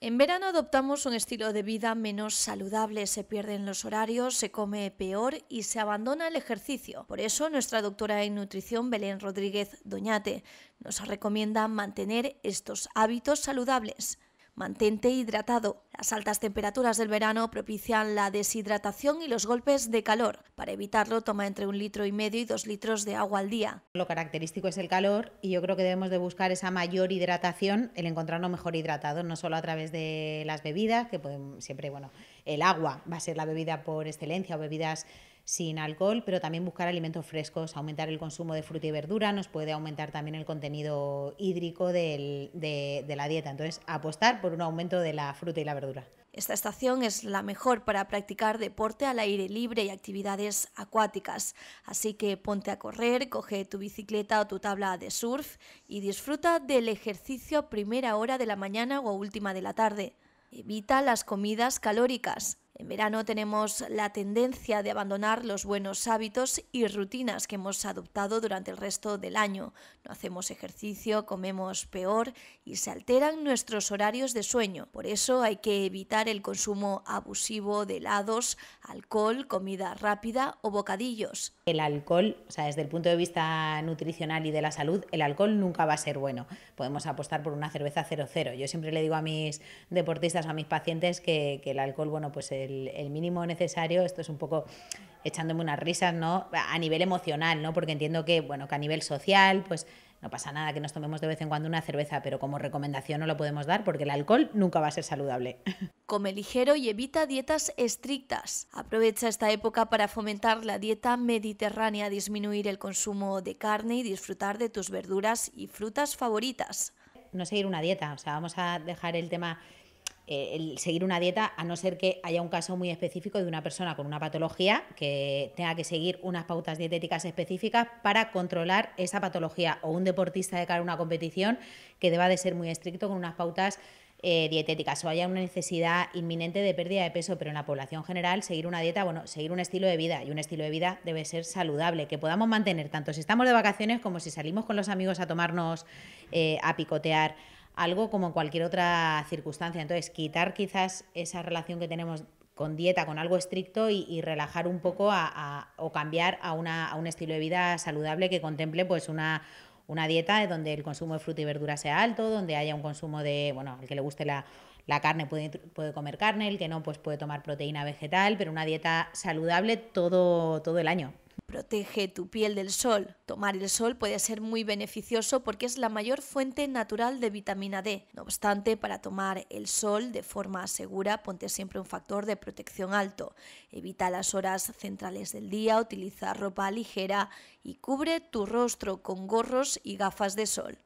En verano adoptamos un estilo de vida menos saludable, se pierden los horarios, se come peor y se abandona el ejercicio. Por eso nuestra doctora en nutrición Belén Rodríguez Doñate nos recomienda mantener estos hábitos saludables. Mantente hidratado. Las altas temperaturas del verano propician la deshidratación y los golpes de calor. Para evitarlo, toma entre un litro y medio y dos litros de agua al día. Lo característico es el calor y yo creo que debemos de buscar esa mayor hidratación, el encontrarnos mejor hidratados, no solo a través de las bebidas, que siempre, bueno, el agua va a ser la bebida por excelencia o bebidas sin alcohol, pero también buscar alimentos frescos, aumentar el consumo de fruta y verdura, nos puede aumentar también el contenido hídrico de, la dieta. Entonces, apostar por un aumento de la fruta y la verdura. Esta estación es la mejor para practicar deporte al aire libre y actividades acuáticas, así que ponte a correr, coge tu bicicleta o tu tabla de surf y disfruta del ejercicio a primera hora de la mañana o última de la tarde. Evita las comidas calóricas. En verano tenemos la tendencia de abandonar los buenos hábitos y rutinas que hemos adoptado durante el resto del año. No hacemos ejercicio, comemos peor y se alteran nuestros horarios de sueño. Por eso hay que evitar el consumo abusivo de helados, alcohol, comida rápida o bocadillos. El alcohol, o sea, desde el punto de vista nutricional y de la salud, el alcohol nunca va a ser bueno. Podemos apostar por una cerveza 00. Yo siempre le digo a mis deportistas, a mis pacientes, que, el alcohol, bueno, pues... Eh, el, mínimo necesario, esto es un poco echándome unas risas, ¿no? A nivel emocional, ¿no? Porque entiendo que, bueno, que a nivel social, pues no pasa nada que nos tomemos de vez en cuando una cerveza, pero como recomendación no lo podemos dar porque el alcohol nunca va a ser saludable. Come ligero y evita dietas estrictas. Aprovecha esta época para fomentar la dieta mediterránea, disminuir el consumo de carne y disfrutar de tus verduras y frutas favoritas. No seguir una dieta, o sea, vamos a dejar el tema eh, el seguir una dieta, a no ser que haya un caso muy específico de una persona con una patología que tenga que seguir unas pautas dietéticas específicas para controlar esa patología o un deportista de cara a una competición que deba de ser muy estricto con unas pautas eh, dietéticas o haya una necesidad inminente de pérdida de peso, pero en la población general seguir una dieta, bueno, seguir un estilo de vida y un estilo de vida debe ser saludable, que podamos mantener tanto si estamos de vacaciones como si salimos con los amigos a tomarnos, eh, a picotear algo como cualquier otra circunstancia. Entonces, quitar quizás esa relación que tenemos con dieta, con algo estricto y, relajar un poco o cambiar a, una, a un estilo de vida saludable que contemple pues una, una dieta donde el consumo de fruta y verdura sea alto, donde haya un consumo de, bueno, el que le guste la, carne puede, puede, comer carne, el que no pues puede tomar proteína vegetal, pero una dieta saludable todo, todo el año. Protege tu piel del sol. Tomar el sol puede ser muy beneficioso porque es la mayor fuente natural de vitamina D. No obstante, para tomar el sol de forma segura, ponte siempre un factor de protección alto. Evita las horas centrales del día, utiliza ropa ligera y cubre tu rostro con gorros y gafas de sol.